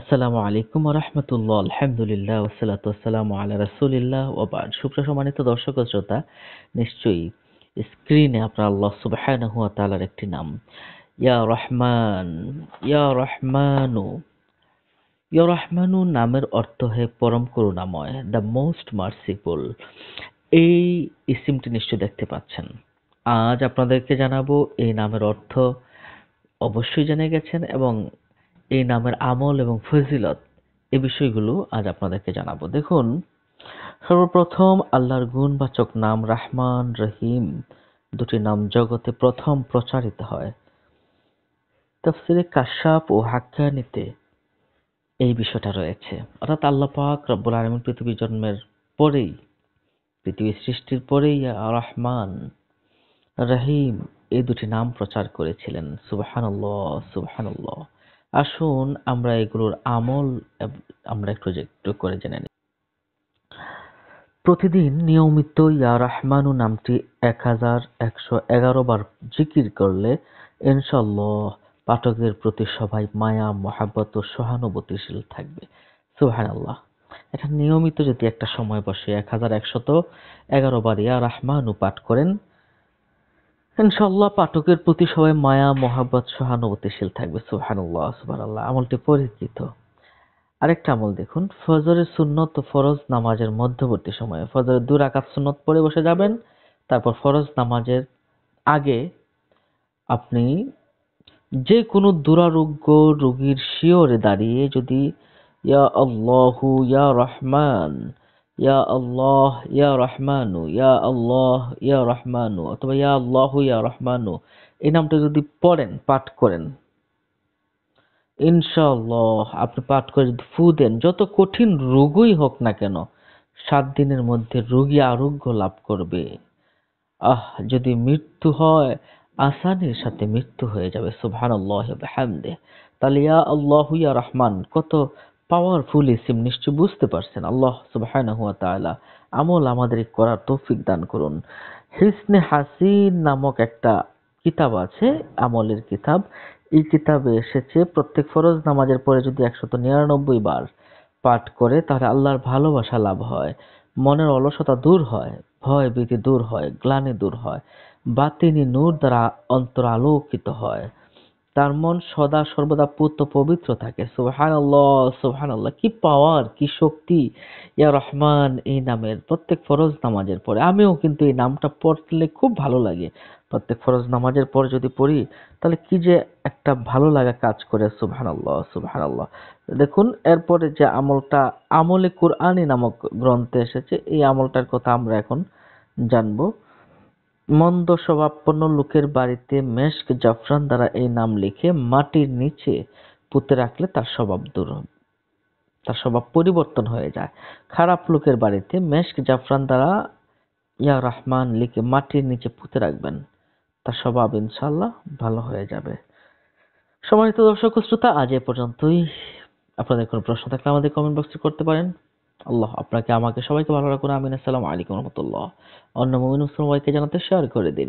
আসসালামু আলাইকুম রহমতুল্লাহ আলহামদুলিল্লাহ ওসালাত আসসালামু আল্লাহ রসুলিল্লাহ ওবাদ সুপ্রসম্মানিত দর্শক শ্রোতা নিশ্চয়ই স্ক্রিনে আপনার আল্লাহ সুবাহান হুয়া তালার একটি নাম ইয়া রহমান ইয়া রহমানু ইয়া রহমানু নামের অর্থ হে পরম করুণাময় দ্য মোস্ট মার্সিফুল এই ইসিমটি নিশ্চয়ই দেখতে পাচ্ছেন আজ আপনাদেরকে জানাবো এই নামের অর্থ অবশ্যই জেনে গেছেন এবং এই নামের আমল এবং ফজিলত এ বিষয়গুলো আজ আপনাদেরকে জানাবো দেখুন সর্বপ্রথম আল্লাহর গুণবাচক নাম রাহমান রহিম দুটি নাম জগতে প্রথম প্রচারিত হয় তফসিলে কাশ্যাপ ও হাক্কানিতে এই বিষয়টা রয়েছে অর্থাৎ আল্লাহ পাক রব্বুল আলমিন পৃথিবী জন্মের পরেই পৃথিবী সৃষ্টির পরেই রহমান রহিম এই দুটি নাম প্রচার করেছিলেন সুবাহানুল্লাহ সুবাহানুল্লাহ আসুন আমরা এগুলোর আমল আমরা একটু একটু করে জেনে নিই প্রতিদিন নিয়মিত ইয়া রহমানু নামটি এক হাজার একশো এগারো বার জিকির করলে ইনশাল্লাহ পাঠকের প্রতি সবাই মায়া মহাব্বত ও সহানুভূতিশীল থাকবে সুহান আল্লাহ এটা নিয়মিত যদি একটা সময় বসে এক হাজার একশত এগারো বার ইয়া রহমানু পাঠ করেন ইনশাল্লাহ পাঠকের প্রতি সবাই মায়া মহাব্বত সহানুভূতিশীল থাকবে সুহানুল্লাহ আল্লাহ আমলটি পরিচিত আরেকটা আমল দেখুন ফজরের সুন্নত ও ফরজ নামাজের মধ্যবর্তী সময়ে ফজরের দূর রাকাত সুন্নত পরে বসে যাবেন তারপর ফরজ নামাজের আগে আপনি যে কোনো দুরারোগ্য রোগীর শিওরে দাঁড়িয়ে যদি ইয়া আল্লাহু ইয়া রহমান ইয়া আল্লাহ ইয়া রহমানু ইয়া আল্লাহ ইয়া রহমানু অথবা ইয়া আল্লাহ ইয়া রহমানু এই নামটা যদি পড়েন পাঠ করেন ইনশাল্লাহ আপনি পাঠ করে যদি ফু দেন যত কঠিন রোগই হোক না কেন সাত দিনের মধ্যে রোগী আরোগ্য লাভ করবে আহ যদি মৃত্যু হয় আসানের সাথে মৃত্যু হয়ে যাবে সুবহান আল্লাহ হামদে তাহলে ইয়া আল্লাহ ইয়া রহমান কত পাওয়ারফুল ইসিম নিশ্চয় বুঝতে পারছেন আল্লাহ সুবাহান হুয়া তালা আমল আমাদের করার তৌফিক দান করুন হিসনে হাসিন নামক একটা কিতাব আছে আমলের কিতাব এই কিতাবে এসেছে প্রত্যেক ফরজ নামাজের পরে যদি একশত নিরানব্বই বার পাঠ করে তাহলে আল্লাহর ভালোবাসা লাভ হয় মনের অলসতা দূর হয় ভয় ভীতি দূর হয় গ্লানি দূর হয় বাতিনি নূর দ্বারা অন্তর আলোকিত হয় তার মন সদা সর্বদা পুত্র পবিত্র থাকে সুহান আল্লাহ সুহান আল্লাহ কি পাওয়ার কি শক্তি ইয়া রহমান এই নামের প্রত্যেক ফরজ নামাজের পরে আমিও কিন্তু এই নামটা পড়লে খুব ভালো লাগে প্রত্যেক ফরজ নামাজের পর যদি পড়ি তাহলে কি যে একটা ভালো লাগা কাজ করে সুহান আল্লাহ সুহান আল্লাহ দেখুন এরপরে যে আমলটা আমলে কোরআনি নামক গ্রন্থে এসেছে এই আমলটার কথা আমরা এখন জানবো মন্দ স্বভাবপন্ন লোকের বাড়িতে মেশক জাফরান দ্বারা এই নাম লিখে মাটির নিচে পুঁতে রাখলে তার স্বভাব দূর তার স্বভাব পরিবর্তন হয়ে যায় খারাপ লোকের বাড়িতে মেশক জাফরান দ্বারা ইয়া রহমান লিখে মাটির নিচে পুঁতে রাখবেন তার স্বভাব ইনশাল্লাহ ভালো হয়ে যাবে সম্মানিত দর্শক শ্রোতা আজ এ পর্যন্তই আপনাদের কোনো প্রশ্ন থাকলে আমাদের কমেন্ট বক্সে করতে পারেন আল্লাহ আপনাকে আমাকে সবাইকে ভালো রাখুন আমিন আসসালামু আলাইকুম রহমতুল্লাহ অন্য মমিন সবাইকে জানাতে শেয়ার করে দিন